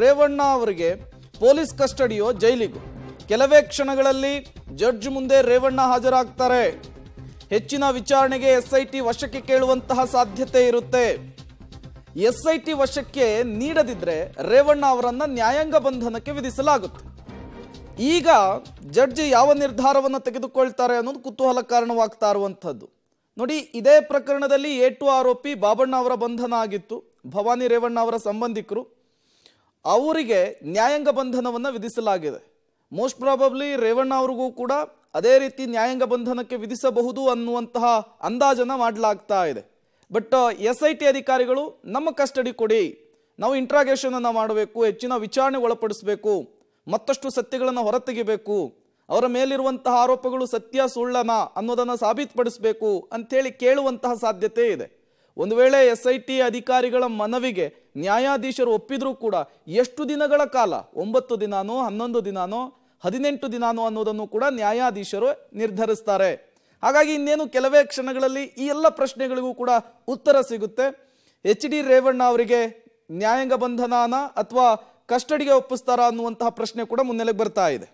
ರೇವಣ್ಣ ಅವರಿಗೆ ಪೊಲೀಸ್ ಕಸ್ಟಡಿಯೋ ಜೈಲಿಗೂ ಕೆಲವೇ ಕ್ಷಣಗಳಲ್ಲಿ ಜಡ್ಜ್ ಮುಂದೆ ರೇವಣ್ಣ ಹಾಜರಾಗ್ತಾರೆ ಹೆಚ್ಚಿನ ವಿಚಾರಣೆಗೆ ಎಸ್ಐಟಿ ವಶಕ್ಕೆ ಕೇಳುವಂತಹ ಸಾಧ್ಯತೆ ಇರುತ್ತೆ ಎಸ್ಐಟಿ ವಶಕ್ಕೆ ನೀಡದಿದ್ರೆ ರೇವಣ್ಣ ಅವರನ್ನ ನ್ಯಾಯಾಂಗ ಬಂಧನಕ್ಕೆ ವಿಧಿಸಲಾಗುತ್ತೆ ಈಗ ಜಡ್ಜ್ ಯಾವ ನಿರ್ಧಾರವನ್ನು ತೆಗೆದುಕೊಳ್ತಾರೆ ಅನ್ನೋದು ಕುತೂಹಲ ಕಾರಣವಾಗ್ತಾ ಇರುವಂಥದ್ದು ನೋಡಿ ಇದೇ ಪ್ರಕರಣದಲ್ಲಿ ಎ ಆರೋಪಿ ಬಾಬಣ್ಣ ಅವರ ಬಂಧನ ಆಗಿತ್ತು ಭವಾನಿ ರೇವಣ್ಣ ಅವರ ಸಂಬಂಧಿಕರು ಅವರಿಗೆ ನ್ಯಾಯಾಂಗ ಬಂಧನವನ್ನು ವಿಧಿಸಲಾಗಿದೆ ಮೋಸ್ಟ್ ಪ್ರಾಬಬ್ಲಿ ರೇವಣ್ಣ ಅವ್ರಿಗೂ ಕೂಡ ಅದೇ ರೀತಿ ನ್ಯಾಯಾಂಗ ಬಂಧನಕ್ಕೆ ವಿಧಿಸಬಹುದು ಅನ್ನುವಂತಹ ಅಂದಾಜನ ಮಾಡಲಾಗ್ತಾ ಇದೆ ಬಟ್ ಎಸ್ ಐ ಟಿ ಅಧಿಕಾರಿಗಳು ನಮ್ಮ ಕಸ್ಟಡಿ ಕೊಡಿ ನಾವು ಇಂಟ್ರಾಗೇಷನನ್ನು ಮಾಡಬೇಕು ಹೆಚ್ಚಿನ ವಿಚಾರಣೆ ಒಳಪಡಿಸಬೇಕು ಮತ್ತಷ್ಟು ಸತ್ಯಗಳನ್ನು ಹೊರತೆಗಿಬೇಕು ಅವರ ಮೇಲಿರುವಂತಹ ಆರೋಪಗಳು ಸತ್ಯ ಸುಳ್ಳನ ಅನ್ನೋದನ್ನು ಸಾಬೀತುಪಡಿಸಬೇಕು ಅಂಥೇಳಿ ಕೇಳುವಂತಹ ಸಾಧ್ಯತೆ ಇದೆ ಒಂದು ವೇಳೆ ಎಸ್ ಐ ಟಿ ಅಧಿಕಾರಿಗಳ ಮನವಿಗೆ ನ್ಯಾಯಾಧೀಶರು ಒಪ್ಪಿದ್ರೂ ಕೂಡ ಎಷ್ಟು ದಿನಗಳ ಕಾಲ ಒಂಬತ್ತು ದಿನಾನೋ ಹನ್ನೊಂದು ದಿನಾನೋ ಹದಿನೆಂಟು ದಿನಾನೋ ಅನ್ನೋದನ್ನು ಕೂಡ ನ್ಯಾಯಾಧೀಶರು ನಿರ್ಧರಿಸ್ತಾರೆ ಹಾಗಾಗಿ ಇನ್ನೇನು ಕೆಲವೇ ಕ್ಷಣಗಳಲ್ಲಿ ಈ ಎಲ್ಲ ಪ್ರಶ್ನೆಗಳಿಗೂ ಕೂಡ ಉತ್ತರ ಸಿಗುತ್ತೆ ಎಚ್ ಡಿ ರೇವಣ್ಣ ಅವರಿಗೆ ನ್ಯಾಯಾಂಗ ಬಂಧನಾನ ಅಥವಾ ಕಸ್ಟಡಿಗೆ ಒಪ್ಪಿಸ್ತಾರಾ ಅನ್ನುವಂತಹ ಪ್ರಶ್ನೆ ಕೂಡ ಮುನ್ನೆಲೆಗೆ ಬರ್ತಾ ಇದೆ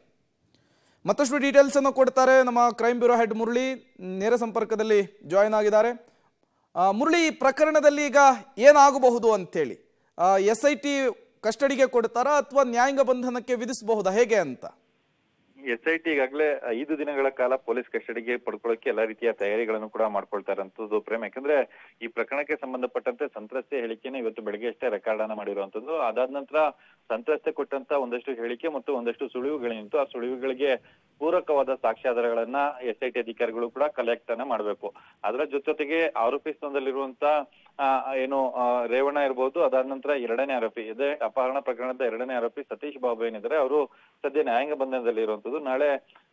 ಮತ್ತಷ್ಟು ಡೀಟೇಲ್ಸ್ ಅನ್ನು ಕೊಡ್ತಾರೆ ನಮ್ಮ ಕ್ರೈಮ್ ಬ್ಯೂರೋ ಹೆಡ್ ಮುರಳಿ ನೇರ ಸಂಪರ್ಕದಲ್ಲಿ ಜಾಯಿನ್ ಆಗಿದ್ದಾರೆ ಮುರಳಿ ಪ್ರಕರಣದಲ್ಲಿ ಈಗ ಏನಾಗಬಹುದು ಅಂತೇಳಿ ಎಸ್ ಐ ಟಿ ಕಸ್ಟಡಿಗೆ ಕೊಡ್ತಾರಾ ಅಥವಾ ನ್ಯಾಯಾಂಗ ಬಂಧನಕ್ಕೆ ವಿಧಿಸಬಹುದಾ ಹೇಗೆ ಅಂತ ಎಸ್ ಐ ಟಿ ಈಗಾಗಲೇ ಐದು ದಿನಗಳ ಕಾಲ ಪೊಲೀಸ್ ಕಸ್ಟಡಿಗೆ ಪಡ್ಕೊಳ್ಳೋಕೆ ಎಲ್ಲಾ ರೀತಿಯ ತಯಾರಿಗಳನ್ನು ಕೂಡ ಮಾಡ್ಕೊಳ್ತಾರಂತದ್ದು ಪ್ರೇಮ್ ಯಾಕಂದ್ರೆ ಈ ಪ್ರಕರಣಕ್ಕೆ ಸಂಬಂಧಪಟ್ಟಂತೆ ಸಂತ್ರಸ್ತೆ ಹೇಳಿಕೆನ ಇವತ್ತು ಬೆಳಗ್ಗೆ ಅಷ್ಟೇ ರೆಕಾರ್ಡ್ ಅನ್ನ ಮಾಡಿರುವಂತದ್ದು ಅದಾದ ನಂತರ ಸಂತ್ರಸ್ತೆ ಕೊಟ್ಟಂತ ಒಂದಷ್ಟು ಹೇಳಿಕೆ ಮತ್ತು ಒಂದಷ್ಟು ಸುಳಿವುಗಳೇನಿತ್ತು ಆ ಸುಳಿವುಗಳಿಗೆ ಪೂರಕವಾದ ಸಾಕ್ಷ್ಯಾಧಾರಗಳನ್ನ ಎಸ್ ಐ ಟಿ ಅಧಿಕಾರಿಗಳು ಕೂಡ ಕಲೆಕ್ಟ್ ಅನ್ನ ಮಾಡಬೇಕು ಅದರ ಜೊತೆಗೆ ಆರೋಪಿಸ್ತದಲ್ಲಿರುವಂತ ಏನು ರೇವಣ್ಣ ಇರ್ಬೋದು ಅದಾದ ನಂತರ ಎರಡನೇ ಆರೋಪಿ ಇದೆ ಅಪಹರಣ ಪ್ರಕರಣದ ಎರಡನೇ ಆರೋಪಿ ಸತೀಶ್ ಬಾಬು ಏನಿದ್ದಾರೆ ಅವರು ಸದ್ಯ ನ್ಯಾಯಾಂಗ ಬಂಧನದಲ್ಲಿ ಇರುವಂತದ್ದು ನಾಳೆ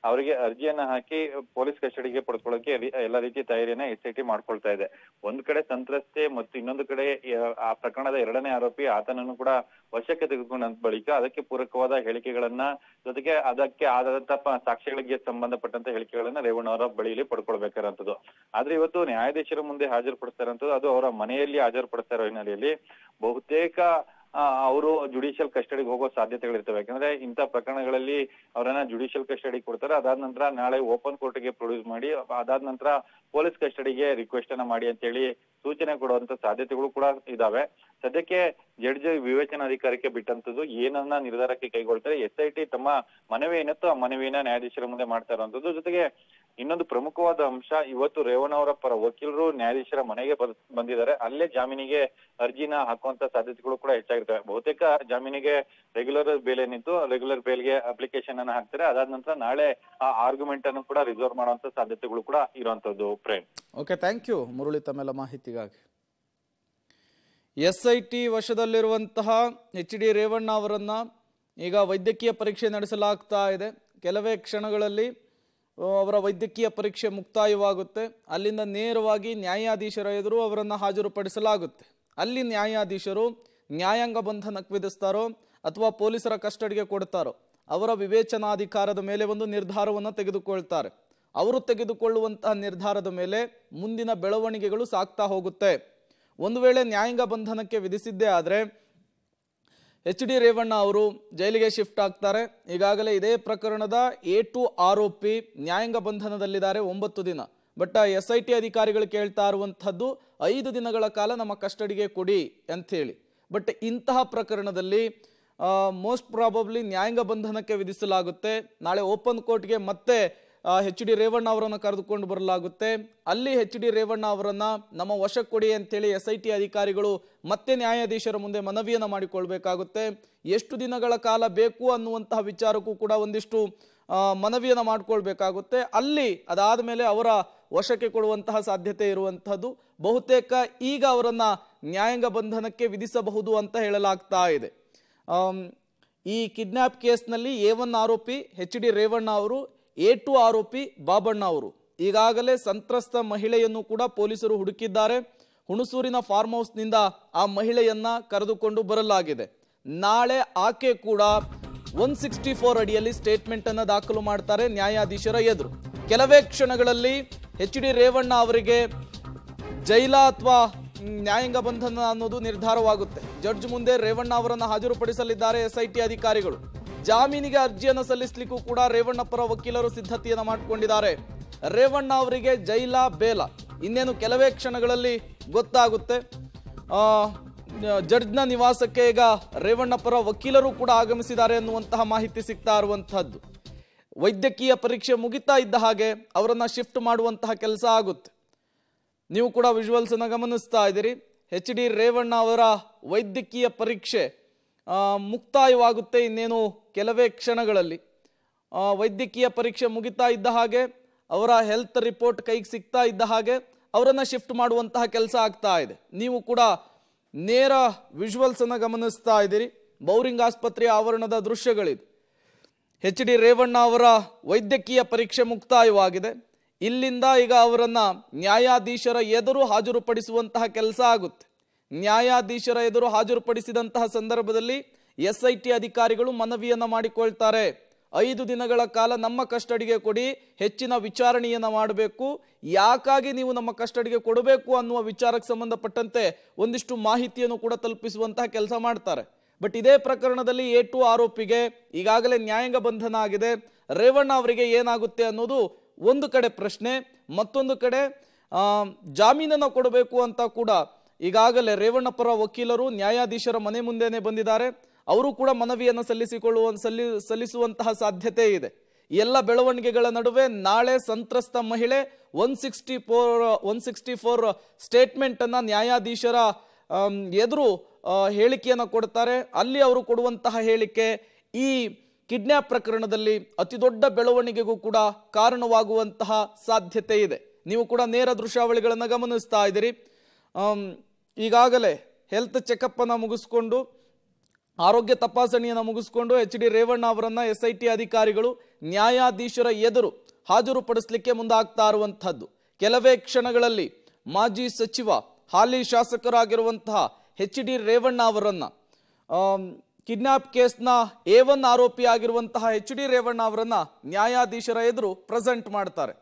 ಅವರಿಗೆ ಅರ್ಜಿಯನ್ನ ಹಾಕಿ ಪೊಲೀಸ್ ಕಸ್ಟಡಿಗೆ ಪಡ್ಕೊಳ್ಳೋಕೆ ಎಲ್ಲಾ ರೀತಿಯ ತಯಾರಿಯನ್ನ ಟಿ ಮಾಡ್ಕೊಳ್ತಾ ಇದೆ ಒಂದ್ ಕಡೆ ಸಂತ್ರಸ್ತೆ ಮತ್ತು ಇನ್ನೊಂದು ಕಡೆ ಆ ಪ್ರಕರಣದ ಎರಡನೇ ಆರೋಪಿ ಆತನನ್ನು ಕೂಡ ವಶಕ್ಕೆ ತೆಗೆದುಕೊಂಡ ಬಳಿಕ ಅದಕ್ಕೆ ಪೂರಕವಾದ ಹೇಳಿಕೆಗಳನ್ನ ಜೊತೆಗೆ ಅದಕ್ಕೆ ಆದಂತಹ ಸಾಕ್ಷ್ಯಗಳಿಗೆ ಸಂಬಂಧಪಟ್ಟಂತ ಹೇಳಿಕೆಗಳನ್ನ ರೇವಣ್ಣ ಅವರ ಬಳಿಯಲ್ಲಿ ಪಡ್ಕೊಳ್ಬೇಕಾದಂತದ್ದು ಆದ್ರೆ ಇವತ್ತು ನ್ಯಾಯಾಧೀಶರ ಮುಂದೆ ಹಾಜರುಪಡಿಸ್ತಾ ಅದು ಅವರ ಮನೆಯಲ್ಲಿ ಪಡ್ತಾ ಇರೋ ಹಿನ್ನೆಲೆಯಲ್ಲಿ ಬಹುತೇಕ ಅವರು ಜುಡಿಷಿಯಲ್ ಕಸ್ಟಡಿಗೆ ಹೋಗೋ ಸಾಧ್ಯತೆಗಳಿರ್ತವೆ ಯಾಕಂದ್ರೆ ಇಂಥ ಪ್ರಕರಣಗಳಲ್ಲಿ ಅವರನ್ನ ಜುಡಿಷಿಯಲ್ ಕಸ್ಟಡಿಗೆ ಕೊಡ್ತಾರೆ ಅದಾದ ನಂತರ ನಾಳೆ ಓಪನ್ ಕೋರ್ಟ್ಗೆ ಪ್ರೊಡ್ಯೂಸ್ ಮಾಡಿ ಅದಾದ ನಂತರ ಪೊಲೀಸ್ ಕಸ್ಟಡಿಗೆ ರಿಕ್ವೆಸ್ಟ್ ಅನ್ನ ಮಾಡಿ ಅಂತ ಹೇಳಿ ಸೂಚನೆ ಕೊಡುವಂತ ಸಾಧ್ಯತೆಗಳು ಕೂಡ ಇದಾವೆ ಸದ್ಯಕ್ಕೆ ಜಡ್ಜ್ ವಿವೇಚನಾಧಿಕಾರಕ್ಕೆ ಬಿಟ್ಟಂತದ್ದು ಏನನ್ನ ನಿರ್ಧಾರಕ್ಕೆ ಕೈಗೊಳ್ತಾರೆ ಎಸ್ ಐ ಟಿ ತಮ್ಮ ಮನವಿ ಏನತ್ತೋ ಆ ಮನವಿಯನ್ನ ನ್ಯಾಯಾಧೀಶರ ಮುಂದೆ ಮಾಡ್ತಾ ಇರುವಂತದ್ದು ಜೊತೆಗೆ ಇನ್ನೊಂದು ಪ್ರಮುಖವಾದ ಅಂಶ ಇವತ್ತು ಅವರ ಪರ ವಕೀಲರು ನ್ಯಾಯಾಧೀಶರ ಮನೆಗೆ ಬಂದಿದ್ದಾರೆ ಅಲ್ಲೇ ಜಾಮೀನಿಗೆ ಅರ್ಜಿನ ಹಾಕುವಂತ ಸಾಧ್ಯತೆಗಳು ಕೂಡ ಹೆಚ್ಚಾಗಿರ್ತವೆ ಬಹುತೇಕ ಜಾಮೀನಿಗೆ ರೆಗ್ಯುಲರ್ ಬೇಲ್ ಏನಿತ್ತು ರೆಗ್ಯುಲರ್ ಬೇಲ್ಗೆ ಅಪ್ಲಿಕೇಶನ್ ಅನ್ನ ಹಾಕ್ತಾರೆ ಅದಾದ ನಂತರ ನಾಳೆ ಆ ಆರ್ಗ್ಯುಮೆಂಟ್ ಅನ್ನು ಕೂಡ ರಿಸರ್ವ್ ಮಾಡುವಂತ ಸಾಧ್ಯತೆಗಳು ಕೂಡ ಇರುವಂತದ್ದು ಓಕೆ ಥ್ಯಾಂಕ್ ಯು ಮುರಳಿ ತಮ್ಮೆಲ್ಲ ಮಾಹಿತಿಗಾಗಿ ಎಸ್ ಐ ಟಿ ವಶದಲ್ಲಿರುವಂತಹ ಎಚ್ ಡಿ ರೇವಣ್ಣ ಅವರನ್ನ ಈಗ ವೈದ್ಯಕೀಯ ಪರೀಕ್ಷೆ ನಡೆಸಲಾಗ್ತಾ ಇದೆ ಕೆಲವೇ ಕ್ಷಣಗಳಲ್ಲಿ ಅವರ ವೈದ್ಯಕೀಯ ಪರೀಕ್ಷೆ ಮುಕ್ತಾಯವಾಗುತ್ತೆ ಅಲ್ಲಿಂದ ನೇರವಾಗಿ ನ್ಯಾಯಾಧೀಶರ ಎದುರು ಅವರನ್ನು ಹಾಜರುಪಡಿಸಲಾಗುತ್ತೆ ಅಲ್ಲಿ ನ್ಯಾಯಾಧೀಶರು ನ್ಯಾಯಾಂಗ ಬಂಧನಕ್ಕೆ ವಿಧಿಸ್ತಾರೋ ಅಥವಾ ಪೊಲೀಸರ ಕಸ್ಟಡಿಗೆ ಕೊಡ್ತಾರೋ ಅವರ ವಿವೇಚನಾಧಿಕಾರದ ಮೇಲೆ ಒಂದು ನಿರ್ಧಾರವನ್ನು ತೆಗೆದುಕೊಳ್ತಾರೆ ಅವರು ತೆಗೆದುಕೊಳ್ಳುವಂತಹ ನಿರ್ಧಾರದ ಮೇಲೆ ಮುಂದಿನ ಬೆಳವಣಿಗೆಗಳು ಸಾಕ್ತಾ ಹೋಗುತ್ತೆ ಒಂದು ವೇಳೆ ನ್ಯಾಯಾಂಗ ಬಂಧನಕ್ಕೆ ವಿಧಿಸಿದ್ದೇ ಆದರೆ ಎಚ್ ಡಿ ರೇವಣ್ಣ ಅವರು ಜೈಲಿಗೆ ಶಿಫ್ಟ್ ಆಗ್ತಾರೆ ಈಗಾಗಲೇ ಇದೇ ಪ್ರಕರಣದ ಎ ಟು ಆರೋಪಿ ನ್ಯಾಯಾಂಗ ಬಂಧನದಲ್ಲಿದ್ದಾರೆ ಒಂಬತ್ತು ದಿನ ಬಟ್ ಎಸ್ ಐ ಟಿ ಅಧಿಕಾರಿಗಳು ಕೇಳ್ತಾ ಇರುವಂಥದ್ದು ಐದು ದಿನಗಳ ಕಾಲ ನಮ್ಮ ಕಸ್ಟಡಿಗೆ ಕೊಡಿ ಅಂಥೇಳಿ ಬಟ್ ಇಂತಹ ಪ್ರಕರಣದಲ್ಲಿ ಮೋಸ್ಟ್ ಪ್ರಾಬಬ್ಲಿ ನ್ಯಾಯಾಂಗ ಬಂಧನಕ್ಕೆ ವಿಧಿಸಲಾಗುತ್ತೆ ನಾಳೆ ಓಪನ್ ಕೋರ್ಟ್ಗೆ ಮತ್ತೆ ಎಚ್ ಡಿ ರೇವಣ್ಣ ಅವರನ್ನು ಕರೆದುಕೊಂಡು ಬರಲಾಗುತ್ತೆ ಅಲ್ಲಿ ಹೆಚ್ ಡಿ ರೇವಣ್ಣ ಅವರನ್ನ ನಮ್ಮ ವಶ ಕೊಡಿ ಅಂತೇಳಿ ಎಸ್ ಐ ಟಿ ಅಧಿಕಾರಿಗಳು ಮತ್ತೆ ನ್ಯಾಯಾಧೀಶರ ಮುಂದೆ ಮನವಿಯನ್ನು ಮಾಡಿಕೊಳ್ಬೇಕಾಗುತ್ತೆ ಎಷ್ಟು ದಿನಗಳ ಕಾಲ ಬೇಕು ಅನ್ನುವಂತಹ ವಿಚಾರಕ್ಕೂ ಕೂಡ ಒಂದಿಷ್ಟು ಮನವಿಯನ್ನು ಮಾಡಿಕೊಳ್ಬೇಕಾಗುತ್ತೆ ಅಲ್ಲಿ ಅದಾದ ಮೇಲೆ ಅವರ ವಶಕ್ಕೆ ಕೊಡುವಂತಹ ಸಾಧ್ಯತೆ ಇರುವಂತಹದ್ದು ಬಹುತೇಕ ಈಗ ಅವರನ್ನು ನ್ಯಾಯಾಂಗ ಬಂಧನಕ್ಕೆ ವಿಧಿಸಬಹುದು ಅಂತ ಹೇಳಲಾಗ್ತಾ ಇದೆ ಈ ಕಿಡ್ನಾಪ್ ಕೇಸ್ನಲ್ಲಿ ಎ ಒನ್ ಆರೋಪಿ ಹೆಚ್ ಡಿ ರೇವಣ್ಣ ಅವರು ಎ ಟು ಆರೋಪಿ ಬಾಬಣ್ಣ ಅವರು ಈಗಾಗಲೇ ಸಂತ್ರಸ್ತ ಮಹಿಳೆಯನ್ನು ಕೂಡ ಪೊಲೀಸರು ಹುಡುಕಿದ್ದಾರೆ ಹುಣಸೂರಿನ ಫಾರ್ಮ್ ಹೌಸ್ನಿಂದ ಆ ಮಹಿಳೆಯನ್ನ ಕರೆದುಕೊಂಡು ಬರಲಾಗಿದೆ ನಾಳೆ ಆಕೆ ಕೂಡ ಒನ್ ಸಿಕ್ಸ್ಟಿ ಫೋರ್ ಅಡಿಯಲ್ಲಿ ಸ್ಟೇಟ್ಮೆಂಟ್ ಅನ್ನು ದಾಖಲು ಮಾಡ್ತಾರೆ ನ್ಯಾಯಾಧೀಶರ ಎದುರು ಕೆಲವೇ ಕ್ಷಣಗಳಲ್ಲಿ ಎಚ್ ಡಿ ರೇವಣ್ಣ ಅವರಿಗೆ ಜೈಲ ಅಥವಾ ನ್ಯಾಯಾಂಗ ಬಂಧನ ಅನ್ನೋದು ನಿರ್ಧಾರವಾಗುತ್ತೆ ಜಡ್ಜ್ ಮುಂದೆ ರೇವಣ್ಣ ಅವರನ್ನು ಹಾಜರುಪಡಿಸಲಿದ್ದಾರೆ ಎಸ್ಐಟಿ ಅಧಿಕಾರಿಗಳು ಜಾಮೀನಿಗೆ ಅರ್ಜಿಯನ್ನು ಸಲ್ಲಿಸಲಿಕ್ಕೂ ಕೂಡ ರೇವಣ್ಣಪ್ಪರ ವಕೀಲರು ಸಿದ್ಧತೆಯನ್ನು ಮಾಡಿಕೊಂಡಿದ್ದಾರೆ ರೇವಣ್ಣ ಅವರಿಗೆ ಜೈಲ ಬೇಲ ಇನ್ನೇನು ಕೆಲವೇ ಕ್ಷಣಗಳಲ್ಲಿ ಗೊತ್ತಾಗುತ್ತೆ ಜಡ್ಜ್ನ ನಿವಾಸಕ್ಕೆ ಈಗ ರೇವಣ್ಣಪ್ಪರ ವಕೀಲರು ಕೂಡ ಆಗಮಿಸಿದ್ದಾರೆ ಎನ್ನುವಂತಹ ಮಾಹಿತಿ ಸಿಗ್ತಾ ಇರುವಂತಹದ್ದು ವೈದ್ಯಕೀಯ ಪರೀಕ್ಷೆ ಮುಗಿತಾ ಇದ್ದ ಹಾಗೆ ಅವರನ್ನು ಶಿಫ್ಟ್ ಮಾಡುವಂತಹ ಕೆಲಸ ಆಗುತ್ತೆ ನೀವು ಕೂಡ ವಿಜುವಲ್ಸನ್ನು ಗಮನಿಸ್ತಾ ಇದ್ದೀರಿ ಎಚ್ ಡಿ ರೇವಣ್ಣ ಅವರ ವೈದ್ಯಕೀಯ ಪರೀಕ್ಷೆ ಮುಕ್ತಾಯವಾಗುತ್ತೆ ಇನ್ನೇನು ಕೆಲವೇ ಕ್ಷಣಗಳಲ್ಲಿ ವೈದ್ಯಕೀಯ ಪರೀಕ್ಷೆ ಮುಗಿತಾ ಇದ್ದ ಹಾಗೆ ಅವರ ಹೆಲ್ತ್ ರಿಪೋರ್ಟ್ ಕೈಗೆ ಸಿಗ್ತಾ ಇದ್ದ ಹಾಗೆ ಅವರನ್ನು ಶಿಫ್ಟ್ ಮಾಡುವಂತಹ ಕೆಲಸ ಆಗ್ತಾ ಇದೆ ನೀವು ಕೂಡ ನೇರ ವಿಜುವಲ್ಸನ್ನು ಗಮನಿಸ್ತಾ ಇದ್ದೀರಿ ಬೌರಿಂಗ್ ಆಸ್ಪತ್ರೆಯ ಆವರಣದ ದೃಶ್ಯಗಳಿದೆ ಎಚ್ ಡಿ ರೇವಣ್ಣ ಅವರ ವೈದ್ಯಕೀಯ ಪರೀಕ್ಷೆ ಮುಕ್ತಾಯವಾಗಿದೆ ಇಲ್ಲಿಂದ ಈಗ ಅವರನ್ನು ನ್ಯಾಯಾಧೀಶರ ಎದುರು ಹಾಜರುಪಡಿಸುವಂತಹ ಕೆಲಸ ಆಗುತ್ತೆ ನ್ಯಾಯಾಧೀಶರ ಎದುರು ಹಾಜರುಪಡಿಸಿದಂತಹ ಸಂದರ್ಭದಲ್ಲಿ ಎಸ್ಐಟಿ ಅಧಿಕಾರಿಗಳು ಮನವಿಯನ್ನ ಮಾಡಿಕೊಳ್ತಾರೆ ಐದು ದಿನಗಳ ಕಾಲ ನಮ್ಮ ಕಸ್ಟಡಿಗೆ ಕೊಡಿ ಹೆಚ್ಚಿನ ವಿಚಾರಣೆಯನ್ನ ಮಾಡಬೇಕು ಯಾಕಾಗಿ ನೀವು ನಮ್ಮ ಕಸ್ಟಡಿಗೆ ಕೊಡಬೇಕು ಅನ್ನುವ ವಿಚಾರಕ್ಕೆ ಸಂಬಂಧಪಟ್ಟಂತೆ ಒಂದಿಷ್ಟು ಮಾಹಿತಿಯನ್ನು ಕೂಡ ತಲುಪಿಸುವಂತಹ ಕೆಲಸ ಮಾಡ್ತಾರೆ ಬಟ್ ಇದೇ ಪ್ರಕರಣದಲ್ಲಿ ಎ ಟು ಆರೋಪಿಗೆ ಈಗಾಗಲೇ ನ್ಯಾಯಾಂಗ ಬಂಧನ ಆಗಿದೆ ರೇವಣ್ಣ ಅವರಿಗೆ ಏನಾಗುತ್ತೆ ಅನ್ನೋದು ಒಂದು ಕಡೆ ಪ್ರಶ್ನೆ ಮತ್ತೊಂದು ಕಡೆ ಜಾಮೀನನ್ನು ಕೊಡಬೇಕು ಅಂತ ಕೂಡ ಈಗಾಗಲೇ ರೇವಣ್ಣಪ್ಪರ ವಕೀಲರು ನ್ಯಾಯಾಧೀಶರ ಮನೆ ಮುಂದೆನೆ ಬಂದಿದ್ದಾರೆ ಅವರು ಕೂಡ ಮನವಿಯನ್ನು ಸಲ್ಲಿಸಿಕೊಳ್ಳುವ ಸಲ್ಲಿ ಸಲ್ಲಿಸುವಂತಹ ಸಾಧ್ಯತೆ ಇದೆ ಎಲ್ಲ ಬೆಳವಣಿಗೆಗಳ ನಡುವೆ ನಾಳೆ ಸಂತ್ರಸ್ತ ಮಹಿಳೆ one sixty four one sixty four ಸ್ಟೇಟ್ಮೆಂಟನ್ನು ನ್ಯಾಯಾಧೀಶರ ಎದುರು ಹೇಳಿಕೆಯನ್ನು ಕೊಡ್ತಾರೆ ಅಲ್ಲಿ ಅವರು ಕೊಡುವಂತಹ ಹೇಳಿಕೆ ಈ ಕಿಡ್ನ್ಯಾಪ್ ಪ್ರಕರಣದಲ್ಲಿ ಅತಿ ದೊಡ್ಡ ಬೆಳವಣಿಗೆಗೂ ಕೂಡ ಕಾರಣವಾಗುವಂತಹ ಸಾಧ್ಯತೆ ಇದೆ ನೀವು ಕೂಡ ನೇರ ದೃಶ್ಯಾವಳಿಗಳನ್ನು ಗಮನಿಸ್ತಾ ಇದ್ದೀರಿ ಈಗಾಗಲೇ ಹೆಲ್ತ್ ಚೆಕಪ್ಪನ್ನು ಮುಗಿಸ್ಕೊಂಡು ಆರೋಗ್ಯ ತಪಾಸಣೆಯನ್ನು ಮುಗಿಸ್ಕೊಂಡು ಎಚ್ ಡಿ ರೇವಣ್ಣ ಅವರನ್ನು ಎಸ್ ಐ ಟಿ ಅಧಿಕಾರಿಗಳು ನ್ಯಾಯಾಧೀಶರ ಎದುರು ಹಾಜರುಪಡಿಸಲಿಕ್ಕೆ ಮುಂದಾಗ್ತಾ ಇರುವಂಥದ್ದು ಕೆಲವೇ ಕ್ಷಣಗಳಲ್ಲಿ ಮಾಜಿ ಸಚಿವ ಹಾಲಿ ಶಾಸಕರಾಗಿರುವಂತಹ ಎಚ್ ಡಿ ರೇವಣ್ಣ ಅವರನ್ನು ಕಿಡ್ನಾಪ್ ಕೇಸ್ನ ಎ ಒನ್ ಆರೋಪಿಯಾಗಿರುವಂತಹ ಎಚ್ ಡಿ ರೇವಣ್ಣ ಅವರನ್ನು ನ್ಯಾಯಾಧೀಶರ ಎದುರು ಪ್ರೆಸೆಂಟ್ ಮಾಡ್ತಾರೆ